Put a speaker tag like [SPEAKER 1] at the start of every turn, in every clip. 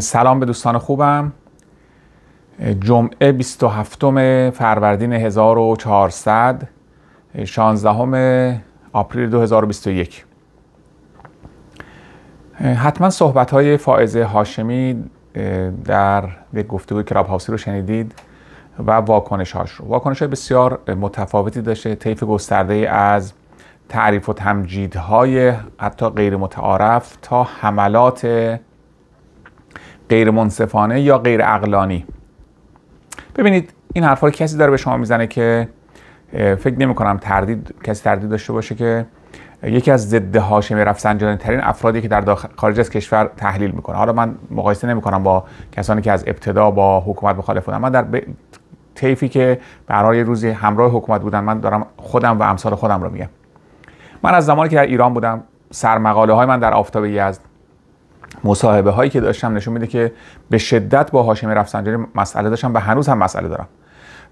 [SPEAKER 1] سلام به دوستان خوبم جمعه 27 فروردین 1400 16 آپریل 2021 حتما صحبت های فائز هاشمی در یک گفتگوی کلاب هاوسی رو شنیدید و واکنش هاش رو واکنش های بسیار متفاوتی داشته طیف گسترده از تعریف و تمجیدهای حتی غیر متعارف تا حملات غیر منصفانه یا غیر اقلانی ببینید این حرفا رو کسی داره به شما میزنه که فکر نمی کنم تردید کسی تردید داشته باشه که یکی از ضد هاشمی رفسنجانی ترین افرادی که در داخل خارج از کشور تحلیل میکنه حالا من مقایسه نمی کنم با کسانی که از ابتدا با حکومت مخالف بودن من در ب... طیفی که برای روزی همراه حکومت بودن من دارم خودم و امثال خودم رو میگم من از زمانی که در ایران بودم سرمقاله های من در آفتاب یزد مصاحبه هایی که داشتم نشون میده که به شدت با هاشمی رفسنجانی مسئله داشتم و هنوز هم مسئله دارم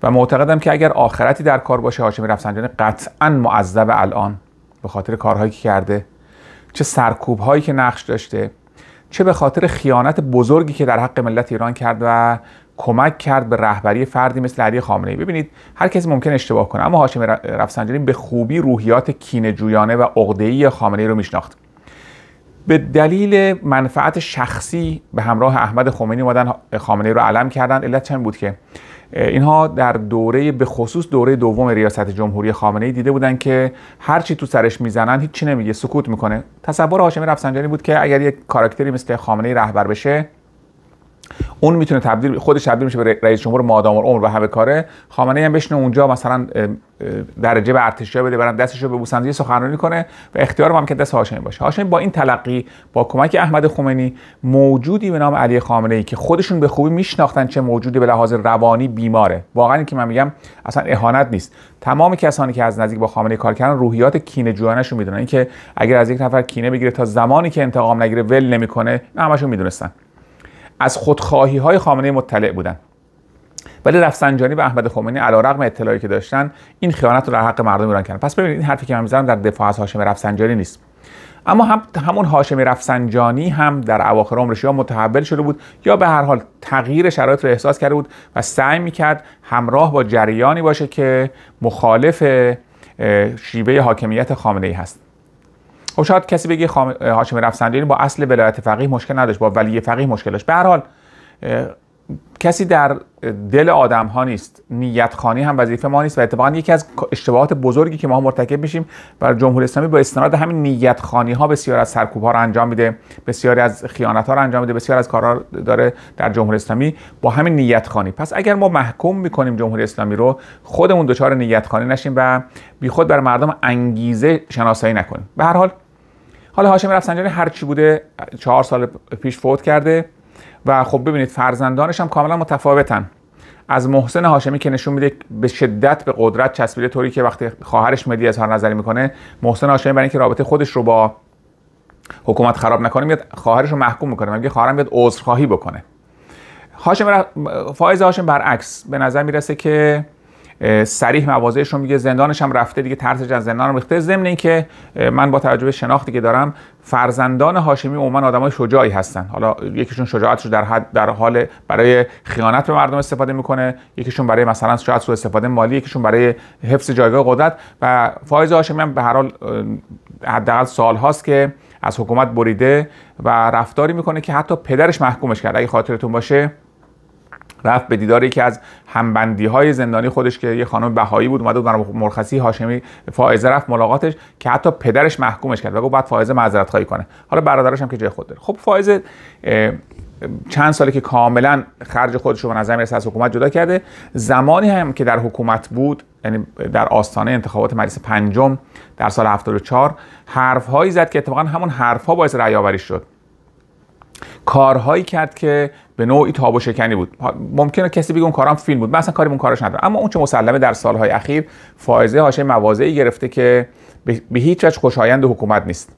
[SPEAKER 1] و معتقدم که اگر آخرتی در کار باشه هاشمی رفسنجانی قطعا معذب الان به خاطر کارهایی که کرده چه سرکوب هایی که نقش داشته چه به خاطر خیانت بزرگی که در حق ملت ایران کرد و کمک کرد به رهبری فردی مثل علی خامنه ای ببینید هر کسی ممکن اشتباه کنه اما هاشم رفسنجانی به خوبی روحیات کینه جویانه و ای خامنه ای رو میشناخت به دلیل منفعت شخصی به همراه احمد خمینی اومدن خامنه‌ای رو علم کردن علت چند بود که اینها در دوره به خصوص دوره دوم ریاست جمهوری خامنه ای دیده بودن که هر چی تو سرش میزنن هیچ نمیگه سکوت میکنه تصور هاشمی رفسنجانی بود که اگر یک کاراکتری مثل خامنه رهبر بشه اون میتونه تبدیل خودش تبدیل میشه به رئیس جمهور مادام العمر و همه کاره خامنه هم بشینه اونجا مثلا درجه به ارتشیا بده برن دستشو به بوسندی سخنرانی کنه و اختیار هم که دست هاشمی باشه هاشمی با این تلقی با کمک احمد خمینی موجودی به نام علی خامنه ای که خودشون به خوبی میشناختن چه موجودی به لحاظ روانی بیماره واقعا این که من میگم اصلا اهانت نیست تمام کسانی که از نزدیک با خامنه کار کردن روحیات کینه جوانش رو میدونن اینکه اگر از یک نفر کینه بگیره تا زمانی که انتقام نگیره ول نمیکنه همشون میدونستان از خودخواهی های خامنه مطلع بودند ولی رفسنجانی و احمد خمینی علی رغم اطلاعی که داشتن این خیانت رو در حق مردم ایران کردن پس ببینید این حرفی که من میزنم در دفاع از هاشم رفسنجانی نیست اما هم همون هاشم رفسنجانی هم در اواخر عمرش یا متحول شده بود یا به هر حال تغییر شرایط رو احساس کرده بود و سعی میکرد همراه با جریانی باشه که مخالف شیوه حاکمیت خامنه ای هست خب شاید کسی بگه خام... هاشم رفسنجانی با اصل ولایت فقیه مشکل نداشت با ولی فقیه مشکلش به هر حال کسی در دل آدم ها نیست نیت خانی هم وظیفه ما نیست و اتفاقا یکی از اشتباهات بزرگی که ما مرتکب میشیم بر جمهوری اسلامی با استناد همین نیت خانی ها بسیار از سرکوب ها رو انجام میده بسیاری از خیانت ها رو انجام میده بسیار از کارها داره در جمهوری اسلامی با همین نیت خانی پس اگر ما محکوم میکنیم جمهوری اسلامی رو خودمون دچار نیت خانی نشیم و بیخود بر مردم انگیزه شناسایی نکنیم به هر حال حالا هاشم رفسنجانی چی بوده چهار سال پیش فوت کرده و خب ببینید فرزندانش هم کاملا متفاوتن از محسن هاشمی که نشون میده به شدت به قدرت چسبیده طوری که وقتی خواهرش مدی هر نظری میکنه محسن هاشمی برای اینکه رابطه خودش رو با حکومت خراب نکنه میاد خواهرش رو محکوم میکنه میگه خواهرم میاد عذرخواهی بکنه هاشم فایز هاشم برعکس به نظر میرسه که سریح مواضعش رو میگه زندانش هم رفته دیگه ترسش از زندان رو ریخته ضمن که من با توجه شناختی که دارم فرزندان هاشمی عموما آدمای شجاعی هستن حالا یکیشون شجاعتش در در حال برای خیانت به مردم استفاده میکنه یکیشون برای مثلا شاید سوء استفاده مالی یکیشون برای حفظ جایگاه قدرت و فایز هاشمی هم به هر حال حداقل هاست که از حکومت بریده و رفتاری میکنه که حتی پدرش محکومش کرد اگه خاطرتون باشه رفت به دیدار یکی از همبندی های زندانی خودش که یه خانم بهایی بود اومده بود مرخصی هاشمی فائزه رفت ملاقاتش که حتی پدرش محکومش کرد و گفت بعد فائزه معذرت خواهی کنه حالا برادرش هم که جای خود داره خب فائزه چند سالی که کاملا خرج خودش رو به نظر میرسه از حکومت جدا کرده زمانی هم که در حکومت بود یعنی در آستانه انتخابات مجلس پنجم در سال 74 حرف هایی زد که اتفاقا همون حرف باعث رأی شد کارهایی کرد که به نوعی تابو شکنی بود ممکنه کسی بگه اون کارم فیلم بود من اصلا کاری اون کارش ندارم اما اون چه مسلمه در سالهای اخیر فائزه هاشه مواضعی گرفته که به هیچ وجه خوشایند حکومت نیست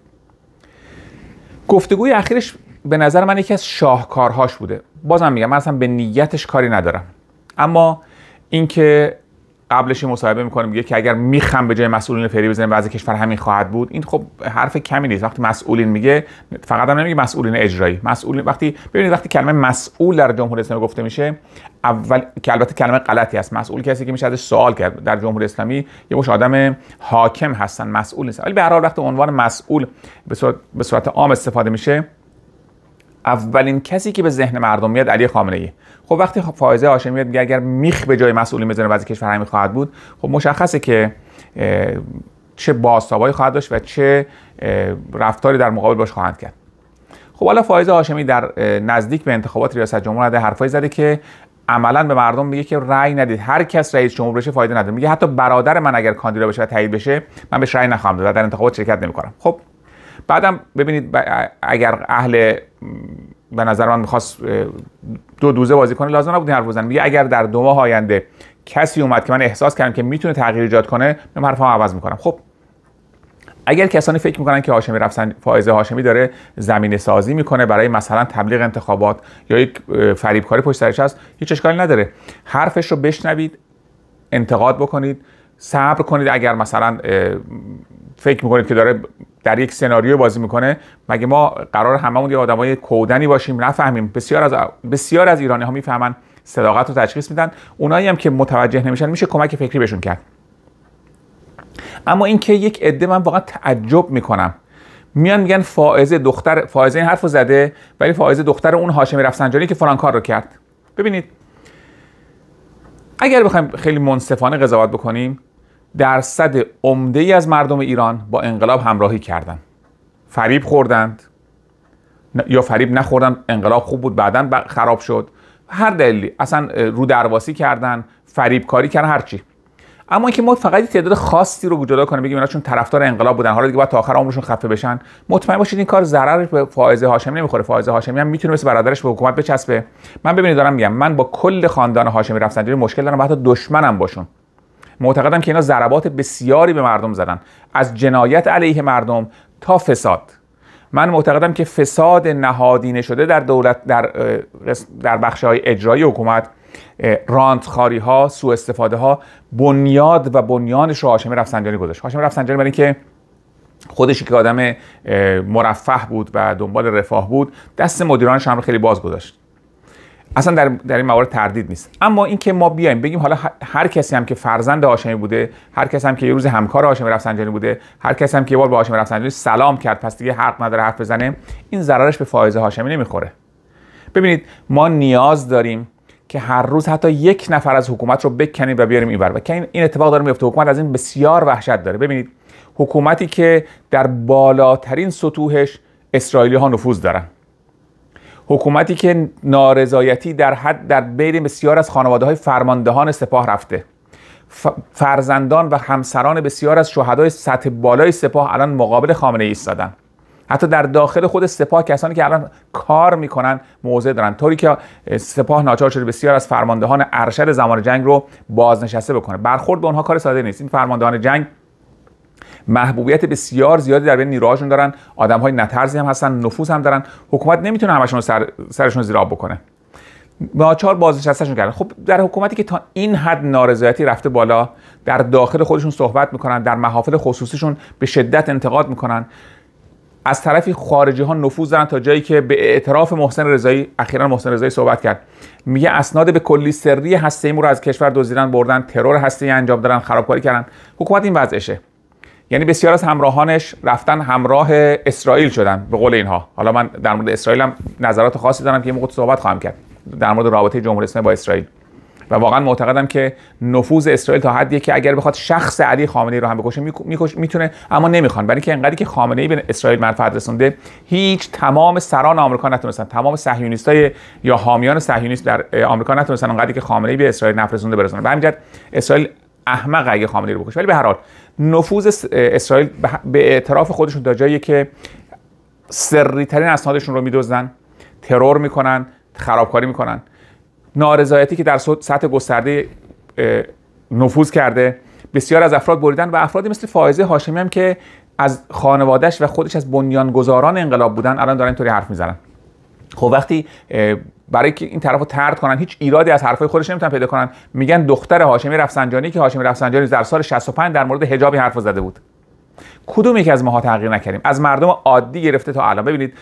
[SPEAKER 1] گفتگوی اخیرش به نظر من یکی از شاهکارهاش بوده بازم میگم من اصلا به نیتش کاری ندارم اما اینکه قبلش مصاحبه میکنه میگه که اگر میخم به جای مسئولین فری بزنیم وضع کشور همین خواهد بود این خب حرف کمی نیست وقتی مسئولین میگه فقط هم نمیگه مسئولین اجرایی مسئولین وقتی ببینید وقتی کلمه مسئول در جمهوری اسلامی گفته میشه اول که البته کلمه غلطی است مسئول کسی که میشه ازش سوال کرد در جمهوری اسلامی یه مش آدم حاکم هستن مسئول نیست ولی به هر حال وقتی عنوان مسئول به صورت, به صورت عام استفاده میشه اولین کسی که به ذهن مردم میاد علی خامنه ای خب وقتی خب فائزه هاشمی میاد اگر میخ به جای مسئولی میزنه وضعیت کشور همین خواهد بود خب مشخصه که چه باستابایی خواهد داشت و چه رفتاری در مقابل باش خواهند کرد خب حالا فائزه هاشمی در نزدیک به انتخابات ریاست جمهور ده زده که عملا به مردم میگه که رأی ندید هر کس رئیس جمهور بشه فایده نداره میگه حتی برادر من اگر کاندیدا بشه و تایید بشه من بهش رأی نخواهم داد و در انتخابات شرکت نمیکنم خب بعدم ببینید اگر اهل به نظر من میخواست دو دوزه بازی کنه لازم نبود حرف بزنه میگه اگر در دو ماه آینده کسی اومد که من احساس کردم که میتونه تغییر ایجاد کنه من حرفم عوض میکنم خب اگر کسانی فکر میکنن که هاشمی رفتن فائزه هاشمی داره زمینه سازی میکنه برای مثلا تبلیغ انتخابات یا یک فریبکاری پشت سرش هست هیچ اشکالی نداره حرفش رو بشنوید انتقاد بکنید صبر کنید اگر مثلا فکر میکنید که داره در یک سناریو بازی میکنه مگه ما قرار هممون یه آدمای کودنی باشیم نفهمیم بسیار از بسیار از ایرانی ها میفهمن صداقت رو تشخیص میدن اونایی هم که متوجه نمیشن میشه کمک فکری بهشون کرد اما اینکه یک عده من واقعا تعجب میکنم میان میگن فائزه دختر فائزه این حرفو زده ولی فائزه دختر اون هاشمی رفسنجانی که فلان کار رو کرد ببینید اگر بخوایم خیلی منصفانه قضاوت بکنیم درصد عمده ای از مردم ایران با انقلاب همراهی کردند فریب خوردند یا فریب نخوردن انقلاب خوب بود بعدا خراب شد هر دلیلی اصلا رو درواسی کردن فریب کاری کردن هرچی اما اینکه ما فقط تعداد خاصی رو جدا کنیم بگیم اینا چون طرفدار انقلاب بودن حالا دیگه باید تا آخر عمرشون خفه بشن مطمئن باشید این کار ضرر به فائز هاشمی نمیخوره فائز هاشمی هم میتونه مثل برادرش به حکومت بچسبه من ببینید دارم میگم من با کل خاندان هاشمی رفسنجانی مشکل دارم و حتی دشمنم باشون معتقدم که اینا ضربات بسیاری به مردم زدن از جنایت علیه مردم تا فساد من معتقدم که فساد نهادینه شده در دولت در در بخش های اجرایی حکومت رانتخاری ها سوء استفاده ها بنیاد و بنیانش رو هاشم رفسنجانی گذاشت هاشم رفسنجانی برای اینکه خودش که آدم مرفه بود و دنبال رفاه بود دست مدیرانش هم خیلی باز گذاشت اصلا در, در این موارد تردید نیست اما اینکه ما بیایم بگیم حالا هر کسی هم که فرزند هاشمی بوده هر کسی هم که یه روز همکار هاشمی رفسنجانی بوده هر کسی هم که یه بار با هاشمی رفسنجانی سلام کرد پس دیگه حق نداره حرف بزنه این ضررش به فایزه هاشمی نمیخوره ببینید ما نیاز داریم که هر روز حتی یک نفر از حکومت رو بکنیم و بیاریم اینور و این اتفاق داره میفته حکومت از این بسیار وحشت داره ببینید حکومتی که در بالاترین سطوحش اسرائیلی ها نفوذ دارن حکومتی که نارضایتی در حد در بین بسیار از خانواده های فرماندهان سپاه رفته فرزندان و همسران بسیار از شهدای سطح بالای سپاه الان مقابل خامنه ای ایستادن حتی در داخل خود سپاه کسانی که الان کار میکنن موضع دارن طوری که سپاه ناچار شده بسیار از فرماندهان ارشد زمان جنگ رو بازنشسته بکنه برخورد به اونها کار ساده نیست این فرماندهان جنگ محبوبیت بسیار زیادی در بین نیروهاشون دارن آدم های نترزی هم هستن نفوذ هم دارن حکومت نمیتونه همشون سر، سرشون زیر آب بکنه ناچار بازنشستهشون کردن خب در حکومتی که تا این حد نارضایتی رفته بالا در داخل خودشون صحبت میکنن در محافل خصوصیشون به شدت انتقاد میکنن از طرفی خارجی ها نفوذ دارن تا جایی که به اعتراف محسن رضایی اخیرا محسن رضایی صحبت کرد میگه اسناد به کلی سری هسته رو از کشور دزدیدن بردن ترور هسته انجام دارن خرابکاری کردن حکومت این وضعشه یعنی بسیار از همراهانش رفتن همراه اسرائیل شدن به قول اینها حالا من در مورد اسرائیل هم نظرات خاصی دارم که یه موقع صحبت خواهم کرد در مورد رابطه جمهوری اسلامی با اسرائیل و واقعا معتقدم که نفوذ اسرائیل تا حدیه که اگر بخواد شخص علی خامنه ای رو هم بکشه میکش میتونه اما نمیخوان برای اینکه انقدری که خامنه ای به اسرائیل منفعت رسونده هیچ تمام سران آمریکا نتونستن تمام صهیونیستای یا حامیان صهیونیست در آمریکا نتونستن انقدری که خامنه ای به اسرائیل نفرسونده به اسرائیل احمق اگه خامنه‌ای رو بکشه ولی به هر حال نفوذ اسرائیل به اعتراف خودشون تا جایی که سری ترین اسنادشون رو میدوزن، ترور میکنن خرابکاری میکنن نارضایتی که در سطح گسترده نفوذ کرده بسیار از افراد بریدن و افرادی مثل فائزه هاشمی هم که از خانوادهش و خودش از بنیانگذاران انقلاب بودن الان دارن اینطوری حرف میزنن خب وقتی برای که این طرفو ترد کنن هیچ ایرادی از حرفای خودش نمیتونن پیدا کنن میگن دختر هاشمی رفسنجانی که هاشمی رفسنجانی در سال 65 در مورد حجاب حرف زده بود کدوم یکی از ماها تغییر نکردیم از مردم عادی گرفته تا الان ببینید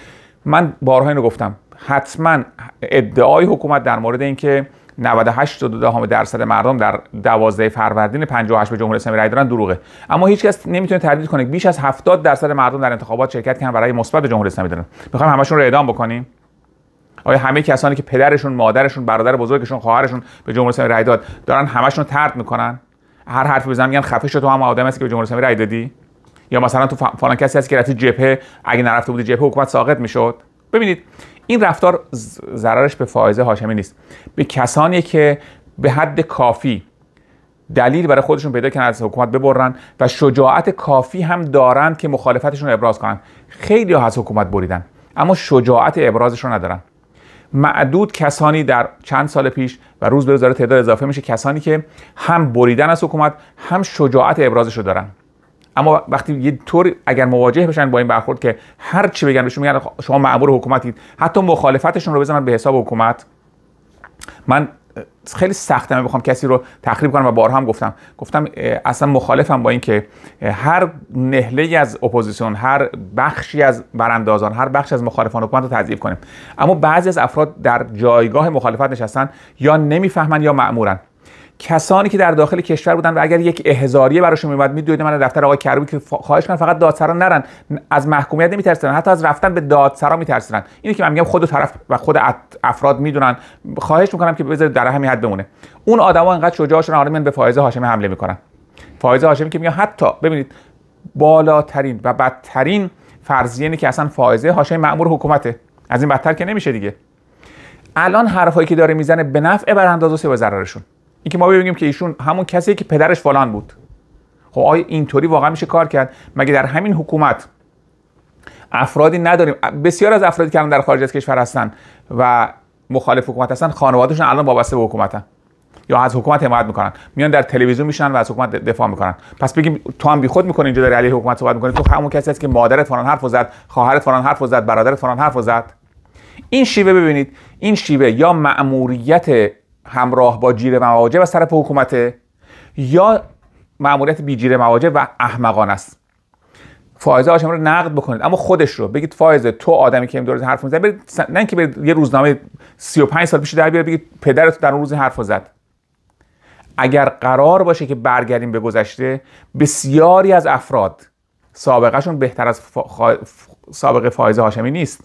[SPEAKER 1] من بارها اینو گفتم حتما ادعای حکومت در مورد اینکه 98 دهم درصد مردم در 12 فروردین 58 به جمهوری اسلامی رای دادن دروغه اما هیچکس نمیتونه تردید کنه بیش از 70 درصد مردم در انتخابات شرکت کردن برای مثبت به جمهوری اسلامی دادن میخوام همشون رو اعدام بکنیم آیا همه کسانی که پدرشون مادرشون برادر بزرگشون خواهرشون به جمهوری اسلامی رای داد دارن همشون ترد میکنن هر حرفی بزنن میگن خفه شو تو هم آدم هستی که به جمهوری اسلامی رای دادی یا مثلا تو فلان کسی هست که رفتی جبهه اگه نرفته بودی جبهه حکومت ساقط میشد ببینید این رفتار ضررش به فائزه هاشمی نیست به کسانی که به حد کافی دلیل برای خودشون پیدا کردن از حکومت ببرن و شجاعت کافی هم دارند که مخالفتشون رو ابراز کنن خیلی ها از حکومت بریدن اما شجاعت ابرازش ندارن معدود کسانی در چند سال پیش و روز به روز داره تعداد اضافه میشه کسانی که هم بریدن از حکومت هم شجاعت ابرازش رو دارن اما وقتی یه طور اگر مواجه بشن با این برخورد که هر چی بگن بهشون میگن خب شما مأمور حکومتید حتی مخالفتشون رو بزنن به حساب حکومت من خیلی سختمه بخوام کسی رو تخریب کنم و بارها هم گفتم گفتم اصلا مخالفم با اینکه هر نهله از اپوزیسیون هر بخشی از براندازان هر بخش از مخالفان حکومت رو تضعیف کنیم اما بعضی از افراد در جایگاه مخالفت نشستن یا نمیفهمن یا معمورن کسانی که در داخل کشور بودن و اگر یک احزاریه براشون میومد میدوید من دفتر آقای کروبی که خواهش کنن فقط دادسرا نرن از محکومیت نمیترسن حتی از رفتن به دادسرا میترسن اینه که من میگم خود و طرف و خود افراد میدونن خواهش میکنم که بذارید در همین حد بمونه اون آدما انقدر شجاع شدن من به فائزه هاشمی حمله میکنن فائزه هاشمی که میگم حتی ببینید بالاترین و بدترین فرضیه اینه که اصلا فائزه هاشمی مأمور حکومته از این بدتر که نمیشه دیگه الان حرفایی که داره میزنه به نفع برانداز و ضررشون اینکه ما ببینیم که ایشون همون کسی که پدرش فلان بود خب آیا اینطوری واقعا میشه کار کرد مگه در همین حکومت افرادی نداریم بسیار از افرادی که الان در خارج از کشور هستن و مخالف حکومت هستن خانوادهشون الان وابسته به حکومتن یا از حکومت حمایت میکنن میان در تلویزیون میشن و از حکومت دفاع میکنن پس بگیم تو هم بیخود میکنی اینجا داری علیه حکومت صحبت میکنی تو همون کسی هست که مادرت فلان حرفو زد خواهرت فلان حرفو زد برادرت فلان حرفو زد این شیوه ببینید این شیوه یا مأموریت همراه با جیر مواجه و طرف حکومت یا معمولیت بی جیره مواجه و احمقان است فایزه هاشم رو نقد بکنید اما خودش رو بگید فایزه تو آدمی که این حرف میزنه برید نه اینکه برید یه روزنامه 35 سال پیش در بیار بگید پدرت در اون روز حرف زد اگر قرار باشه که برگردیم به گذشته بسیاری از افراد سابقهشون بهتر از فا... سابقه فایزه هاشمی نیست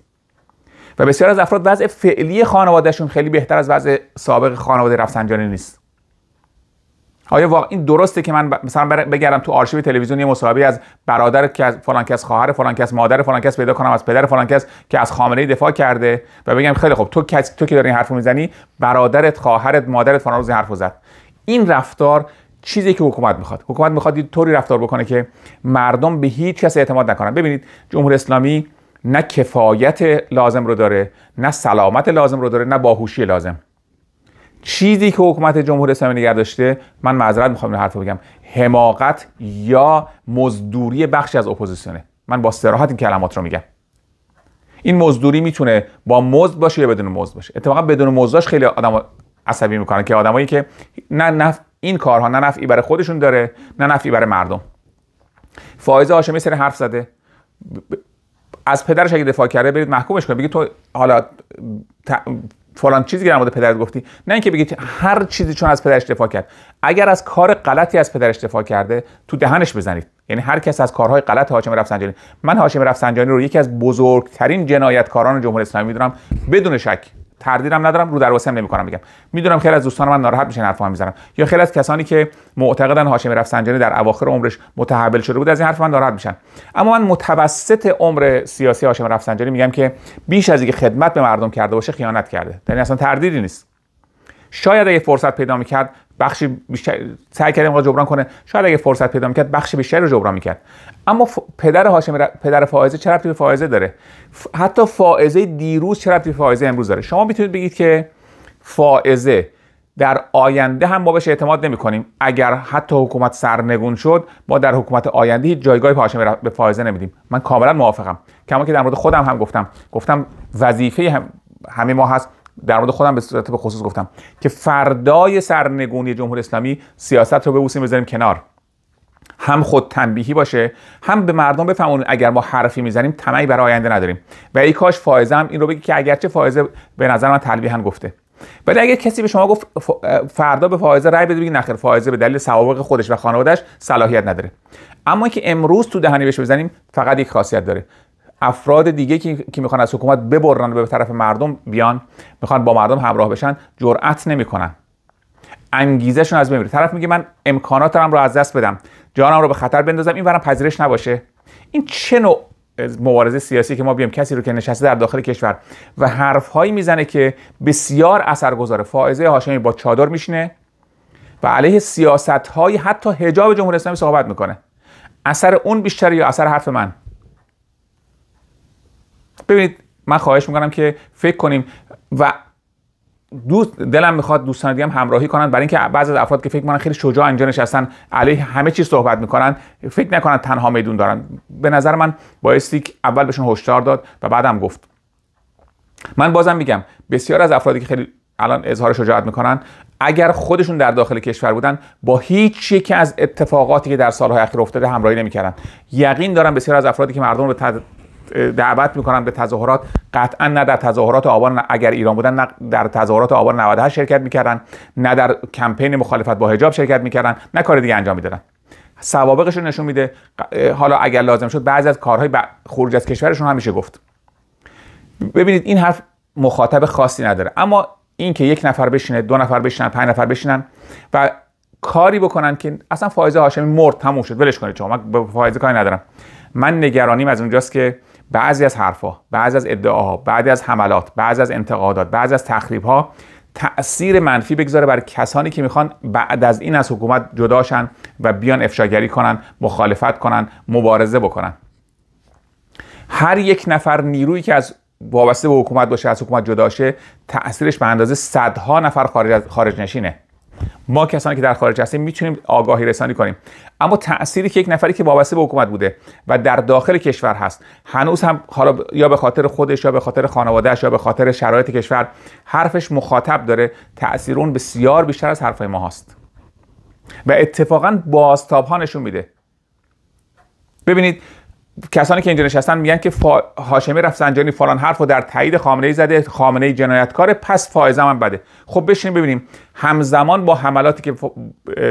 [SPEAKER 1] و بسیار از افراد وضع فعلی خانوادهشون خیلی بهتر از وضع سابق خانواده رفسنجانی نیست آیا واقعا این درسته که من مثلا بگردم تو آرشیو تلویزیون یه مصاحبه از برادر که از فلان کس خواهر فلان کس مادر فلان کس پیدا کنم از پدر فلان کس که از خامنه دفاع کرده و بگم خیلی خب تو کس تو که داری این حرفو میزنی برادرت خواهرت مادرت فلان روز این حرفو زد این رفتار چیزی که حکومت میخواد حکومت میخواد طوری رفتار بکنه که مردم به هیچ کس اعتماد نکنن ببینید جمهوری اسلامی نه کفایت لازم رو داره نه سلامت لازم رو داره نه باهوشی لازم چیزی که حکومت جمهوری اسلامی نگه داشته من معذرت میخوام این حرف رو بگم حماقت یا مزدوری بخشی از اپوزیسیونه من با سراحت این کلمات رو میگم این مزدوری میتونه با مزد باشه یا بدون مزد باشه اتفاقا بدون مزداش خیلی آدم عصبی میکنن که آدمایی که نه نف... این کارها نه نفعی برای خودشون داره نه نفعی برای مردم فائزه هاشمی سر حرف زده از پدرش اگه دفاع کرده برید محکومش کنید بگید تو حالا فلان چیزی که در پدرت گفتی نه اینکه بگید هر چیزی چون از پدرش دفاع کرد اگر از کار غلطی از پدرش دفاع کرده تو دهنش بزنید یعنی هر کس از کارهای غلط هاشم رفسنجانی من هاشم رفسنجانی رو یکی از بزرگترین جنایتکاران جمهوری اسلامی میدونم بدون شک تردیدم ندارم رو در واسم نمیکنم میگم میدونم خیلی از دوستان من ناراحت میشن حرفا میزنم یا خیلی از کسانی که معتقدن هاشم رفسنجانی در اواخر عمرش متحول شده بود از این حرف من ناراحت میشن اما من متوسط عمر سیاسی هاشم رفسنجانی میگم که بیش از اینکه خدمت به مردم کرده باشه خیانت کرده یعنی اصلا تردیدی نیست شاید اگه فرصت پیدا میکرد بخشی بیشتر سعی کردیم جبران کنه شاید اگه فرصت پیدا میکرد بخشی بیشتری رو جبران میکرد اما ف... پدر هاشم ر... پدر فائزه چه ربطی به فائزه داره ف... حتی فائزه دیروز چه ربطی به فائزه امروز داره شما میتونید بگید که فائزه در آینده هم ما بهش اعتماد نمی کنیم اگر حتی حکومت سرنگون شد ما در حکومت آینده هیچ جایگاهی به هاشم به فائزه نمیدیم من کاملا موافقم کما که در مورد خودم هم گفتم گفتم وظیفه همه ما هست در مورد خودم به صورت به خصوص گفتم که فردای سرنگونی جمهوری اسلامی سیاست رو ببوسیم بذاریم کنار هم خود تنبیهی باشه هم به مردم بفهمون اگر ما حرفی میزنیم طمعی برای آینده نداریم و ای کاش فائزه هم این رو بگه که اگرچه فائزه به نظر من تلویحا گفته ولی اگر کسی به شما گفت فردا به فائزه رأی بده بگی نخیر فائزه به دلیل سوابق خودش و خانوادهش صلاحیت نداره اما که امروز تو دهنی بهش بزنیم فقط یک خاصیت داره افراد دیگه که میخوان از حکومت ببرن و به طرف مردم بیان میخوان با مردم همراه بشن جرأت نمیکنن انگیزهشون از بین طرف میگه من امکاناتم رو از دست بدم جانم رو به خطر بندازم این ورم پذیرش نباشه این چه نوع مبارزه سیاسی که ما بیام کسی رو که نشسته در داخل کشور و حرفهایی میزنه که بسیار اثرگذاره فائزه هاشمی با چادر میشینه و علیه سیاست حتی حجاب جمهوری اسلامی صحبت میکنه اثر اون بیشتر یا اثر حرف من ببینید من خواهش میکنم که فکر کنیم و دوست دلم میخواد دوستان دیگه هم همراهی کنن برای اینکه بعضی از افراد که فکر میکنن خیلی شجاع اینجا نشستن علیه همه چیز صحبت میکنن فکر نکنن تنها میدون دارن به نظر من بایستی اول بهشون هشدار داد و بعدم گفت من بازم میگم بسیار از افرادی که خیلی الان اظهار شجاعت میکنن اگر خودشون در داخل کشور بودن با هیچ یکی از اتفاقاتی که در سالهای اخیر افتاده همراهی نمیکردن یقین دارم بسیار از افرادی که مردم رو دعوت میکنن به تظاهرات قطعا نه در تظاهرات آبان اگر ایران بودن نه در تظاهرات آبان 98 شرکت میکردن نه در کمپین مخالفت با حجاب شرکت میکردن نه کار دیگه انجام میدادن سوابقش رو نشون میده حالا اگر لازم شد بعضی از کارهای خروج از کشورشون هم میشه گفت ببینید این حرف مخاطب خاصی نداره اما اینکه یک نفر بشینه دو نفر بشینن پنج نفر بشینن و کاری بکنن که اصلا فایزه هاشمی مرد تموم شد ولش کنید شما من به فایزه کاری ندارم من نگرانیم از اونجاست که بعضی از حرفها بعضی از ادعاها بعضی از حملات بعضی از انتقادات بعضی از تخریبها تأثیر منفی بگذاره بر کسانی که میخوان بعد از این از حکومت جداشن و بیان افشاگری کنن مخالفت کنن مبارزه بکنن هر یک نفر نیرویی که از وابسته به حکومت باشه از حکومت جداشه تاثیرش به اندازه صدها نفر خارج, خارج نشینه ما کسانی که در خارج هستیم میتونیم آگاهی رسانی کنیم اما تأثیری که یک نفری که وابسته به حکومت بوده و در داخل کشور هست هنوز هم حالا یا به خاطر خودش یا به خاطر خانوادهش یا به خاطر شرایط کشور حرفش مخاطب داره تأثیر اون بسیار بیشتر از حرف ما هست و اتفاقا بازتاب ها نشون میده ببینید کسانی که اینجا نشستن میگن که فا... هاشمی رفسنجانی فلان حرف در تایید خامنه ای زده خامنه ای جنایتکار پس فائزه من بده خب بشین ببینیم همزمان با حملاتی که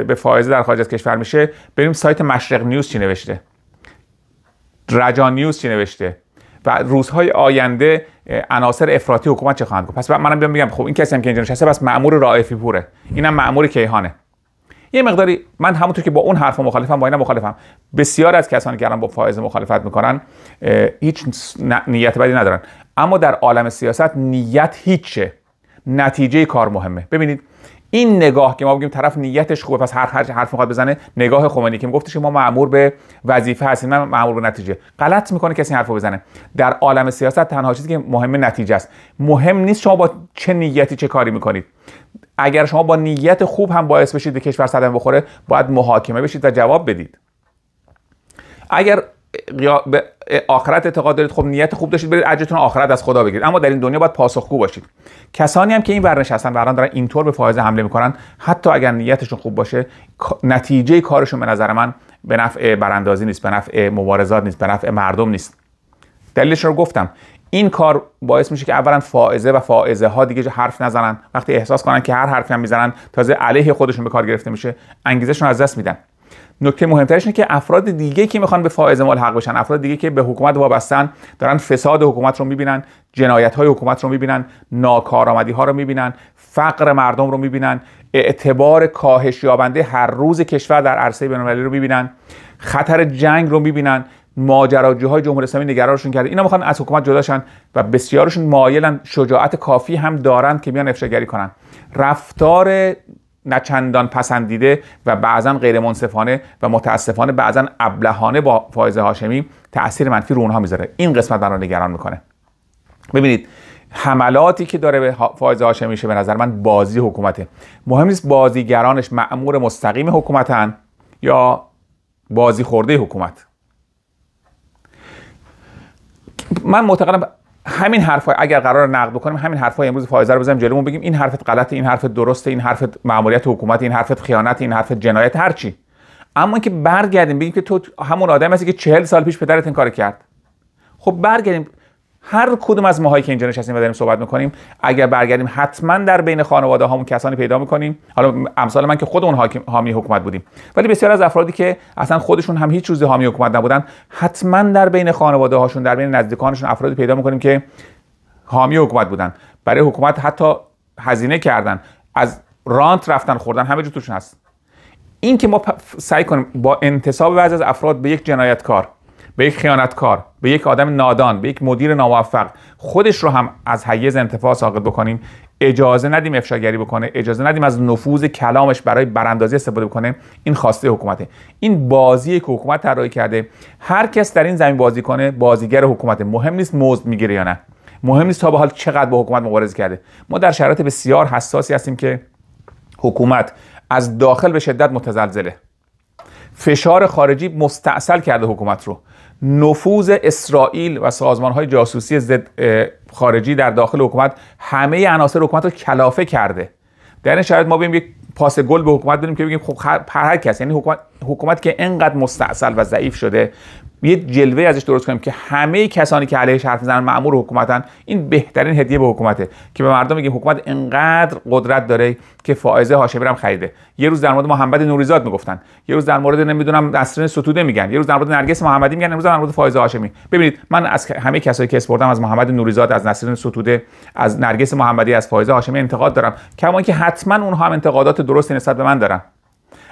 [SPEAKER 1] به فائزه در خارج از کشور میشه بریم سایت مشرق نیوز چی نوشته رجا نیوز چی نوشته و روزهای آینده عناصر افراطی حکومت چه خواهند گفت پس منم بیام میگم خب این کسی هم که اینجا نشسته بس مامور رائفی پوره اینم مامور کیهانه یه مقداری من همونطور که با اون حرف مخالفم با اینا مخالفم بسیار از کسانی که الان با فایز مخالفت میکنن هیچ نیت بدی ندارن اما در عالم سیاست نیت هیچه نتیجه کار مهمه ببینید این نگاه که ما بگیم طرف نیتش خوبه پس هر هر حرف میخواد بزنه نگاه خمینی که میگفتش که ما مأمور به وظیفه هستیم نه مأمور به نتیجه غلط میکنه کسی حرفو بزنه در عالم سیاست تنها چیزی که مهم نتیجه است مهم نیست شما با چه نیتی چه کاری میکنید اگر شما با نیت خوب هم باعث بشید به کشور صدمه بخوره باید محاکمه بشید و جواب بدید اگر به آخرت اعتقاد دارید خب نیت خوب داشتید برید اجرتون آخرت از خدا بگیرید اما در این دنیا باید پاسخگو باشید کسانی هم که این ورنش هستن و الان دارن اینطور به فایزه حمله میکنن حتی اگر نیتشون خوب باشه نتیجه کارشون به نظر من به نفع براندازی نیست به نفع مبارزات نیست به نفع مردم نیست دلیلش رو گفتم این کار باعث میشه که اولا فائزه و فائزه ها دیگه حرف نزنن وقتی احساس کنن که هر حرفی هم میزنن تازه علیه خودشون به کار گرفته میشه انگیزشون از دست میدن نکته مهمترش اینه که افراد دیگه که میخوان به فائز مال حق بشن افراد دیگه که به حکومت وابستن دارن فساد حکومت رو میبینن جنایت های حکومت رو میبینن ناکارآمدی ها رو میبینن فقر مردم رو میبینن اعتبار کاهش هر روز کشور در عرصه بین‌المللی رو میبینن خطر جنگ رو میبینن ماجراجوهای جمهوری اسلامی نگرانشون کرده اینا میخوان از حکومت جداشن و بسیارشون مایلن شجاعت کافی هم دارند که میان افشاگری کنن رفتار نچندان پسندیده و بعضا غیر منصفانه و متاسفانه بعضا ابلهانه با فایزه هاشمی تاثیر منفی رو اونها میذاره این قسمت من رو نگران میکنه ببینید حملاتی که داره به فایزه هاشمی میشه به نظر من بازی حکومته مهم نیست بازیگرانش معمور مستقیم حکومتن یا بازی خورده حکومت من معتقدم همین حرف اگر قرار نقد بکنیم همین حرف های امروز فایزر رو بزنیم جلومون بگیم این حرفت غلطه این حرفت درسته این حرفت معمولیت حکومت این حرفت خیانت این حرفت جنایت هر چی اما اینکه برگردیم بگیم که تو همون آدم هستی که چهل سال پیش پدرت این کار کرد خب برگردیم هر کدوم از ماهایی که اینجا نشستیم و داریم صحبت میکنیم اگر برگردیم حتما در بین خانواده هامون کسانی پیدا میکنیم حالا امثال من که خود خودمون حامی حکومت بودیم ولی بسیار از افرادی که اصلا خودشون هم هیچ روزی حامی حکومت نبودن حتما در بین خانواده هاشون در بین نزدیکانشون افرادی پیدا میکنیم که حامی حکومت بودن برای حکومت حتی هزینه کردن از رانت رفتن خوردن همه جو هست این که ما سعی کنیم با انتصاب بعضی از افراد به یک جنایتکار به یک خیانتکار به یک آدم نادان به یک مدیر ناموفق خودش رو هم از حیز انتفاع ساقط بکنیم اجازه ندیم افشاگری بکنه اجازه ندیم از نفوذ کلامش برای براندازی استفاده بکنه این خواسته حکومته این بازی که حکومت طراحی کرده هر کس در این زمین بازی کنه بازیگر حکومته مهم نیست مزد میگیره یا نه مهم نیست تا به حال چقدر با حکومت مبارزه کرده ما در شرایط بسیار حساسی هستیم که حکومت از داخل به شدت متزلزله فشار خارجی مستاصل کرده حکومت رو نفوذ اسرائیل و سازمان های جاسوسی ضد خارجی در داخل حکومت همه عناصر حکومت رو کلافه کرده در این شرایط ما بیم یک پاس گل به حکومت بدیم که بگیم خب هر یعنی حکومت, حکومت که انقدر مستاصل و ضعیف شده یه جلوه ازش درست کنیم که همه کسانی که علیه حرف میزنن معمور حکومتن این بهترین هدیه به حکومته که به مردم میگیم حکومت انقدر قدرت داره که فائزه هاشمی هم خریده یه روز در مورد محمد نوریزاد میگفتن یه روز در مورد نمیدونم نسرین ستوده میگن یه روز در مورد نرگس محمدی میگن امروز در مورد فائزه هاشمی ببینید من از همه کسایی که اسپردم از محمد نوریزاد از نسرین ستوده از نرگس محمدی از فائزه هاشمی انتقاد دارم کما که حتما اونها هم انتقادات درستی نسبت به من دارن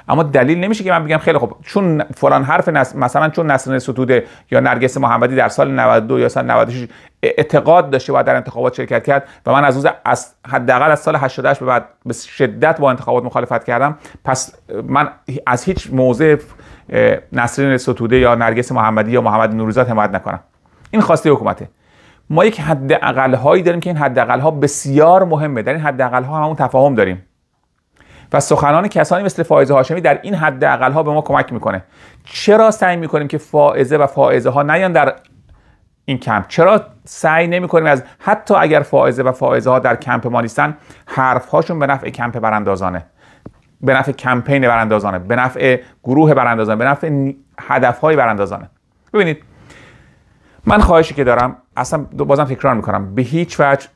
[SPEAKER 1] اما دلیل نمیشه که من بگم خیلی خب چون فلان حرف نس... مثلا چون نسرین ستوده یا نرگس محمدی در سال 92 یا سال 96 اعتقاد داشته و در انتخابات شرکت کرد و من از از حداقل از سال 88 به بعد به شدت با انتخابات مخالفت کردم پس من از هیچ موضع نسرین ستوده یا نرگس محمدی یا محمد نوروزاد حمایت نکنم این خواسته حکومته ما یک حداقل هایی داریم که این حداقل ها بسیار مهمه در این حداقل ها همون تفاهم داریم و سخنان کسانی مثل فائزه هاشمی در این حد اقل ها به ما کمک میکنه چرا سعی میکنیم که فائزه و فائزه ها نیان در این کمپ چرا سعی نمیکنیم از حتی اگر فائزه و فائزه ها در کمپ ما نیستن حرف هاشون به نفع کمپ براندازانه به نفع کمپین براندازانه به نفع گروه براندازانه به نفع هدف های براندازانه ببینید من خواهشی که دارم اصلا بازم تکرار میکنم به هیچ وجه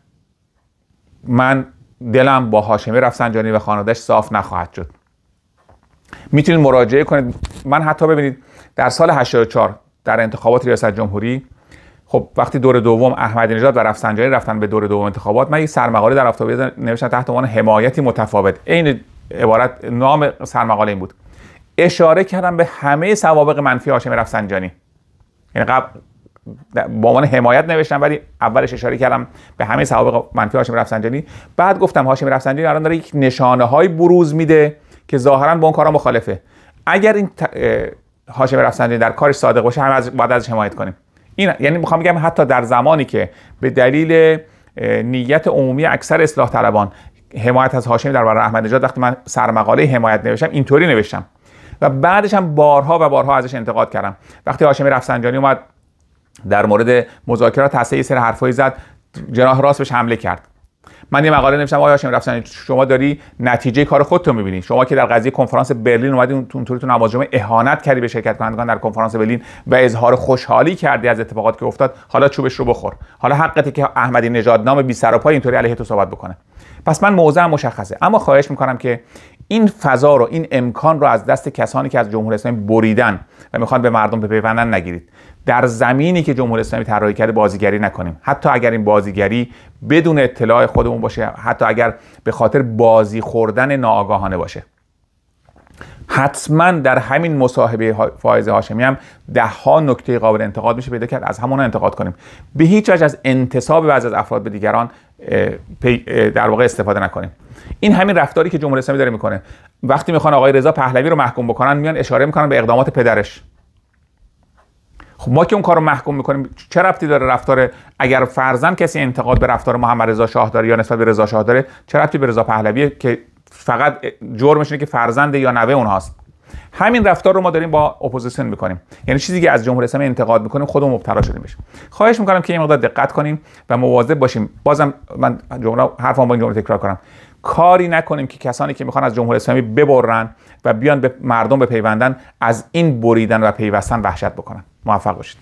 [SPEAKER 1] من دلم با هاشمی رفسنجانی و خانوادهش صاف نخواهد شد میتونید مراجعه کنید من حتی ببینید در سال 84 در انتخابات ریاست جمهوری خب وقتی دور دوم احمدی نژاد و رفسنجانی رفتن به دور دوم انتخابات من یک سرمقاله در آفتابه نوشتم تحت عنوان حمایتی متفاوت عین عبارت نام سرمقاله این بود اشاره کردم به همه سوابق منفی هاشمی رفسنجانی یعنی قبل به عنوان حمایت نوشتم ولی اولش اشاره کردم به همه سوابق منفی هاشم رفسنجانی بعد گفتم هاشم رفسنجانی الان داره یک نشانه های بروز میده که ظاهرا با اون کارا مخالفه اگر این ت... هاشم رفسنجانی در کارش صادق باشه هم از بعد از حمایت کنیم این یعنی میخوام بگم حتی در زمانی که به دلیل نیت عمومی اکثر اصلاح طلبان حمایت از هاشمی در برابر احمد نژاد وقتی من سرمقاله حمایت نوشتم اینطوری نوشتم و بعدش هم بارها و بارها ازش انتقاد کردم وقتی هاشمی رفسنجانی اومد در مورد مذاکرات هسته یه سری حرفایی زد جناح راست بهش حمله کرد من یه مقاله نوشتم آیا هاشم رفسنجانی شما داری نتیجه کار خودتو می‌بینی شما که در قضیه کنفرانس برلین اومدی اونطوری تو نماز جمعه اهانت کردی به شرکت کنندگان در کنفرانس برلین و اظهار خوشحالی کردی از اتفاقاتی که افتاد حالا چوبش رو بخور حالا حقته که احمدی نژاد نام بی سر و پای اینطوری علیه تو صحبت بکنه پس من موضعم مشخصه اما خواهش میکنم که این فضا رو این امکان رو از دست کسانی که از جمهوری اسلامی بریدن و میخوان به مردم بپیوندن نگیرید در زمینی که جمهوری اسلامی طراحی کرده بازیگری نکنیم حتی اگر این بازیگری بدون اطلاع خودمون باشه حتی اگر به خاطر بازی خوردن ناآگاهانه باشه حتما در همین مصاحبه فائز هاشمی هم ده ها نکته قابل انتقاد میشه پیدا کرد از همون انتقاد کنیم به هیچ وجه از انتصاب بعضی از افراد به دیگران در واقع استفاده نکنیم این همین رفتاری که جمهوری اسلامی داره میکنه وقتی میخوان آقای رضا پهلوی رو محکوم بکنن میان اشاره میکنن به اقدامات پدرش خب ما که اون کارو محکوم میکنیم چه ربطی داره رفتار اگر فرزن کسی انتقاد به رفتار محمد رضا شاه داره یا نسبت به رضا شاه داره چه ربطی به رضا پهلوی که فقط جرمش اینه که فرزند یا نوه اونهاست همین رفتار رو ما داریم با اپوزیسیون میکنیم یعنی چیزی که از جمهوری اسلامی انتقاد میکنیم خودمون مبتلا شدیم بشه خواهش میکنم که این مقدار دقت کنیم و مواظب باشیم بازم من جمله حرفم با این جمله تکرار کنم کاری نکنیم که کسانی که میخوان از جمهوری اسلامی ببرن و بیان به مردم بپیوندن از این بریدن و پیوستن وحشت بکنن موفق باشید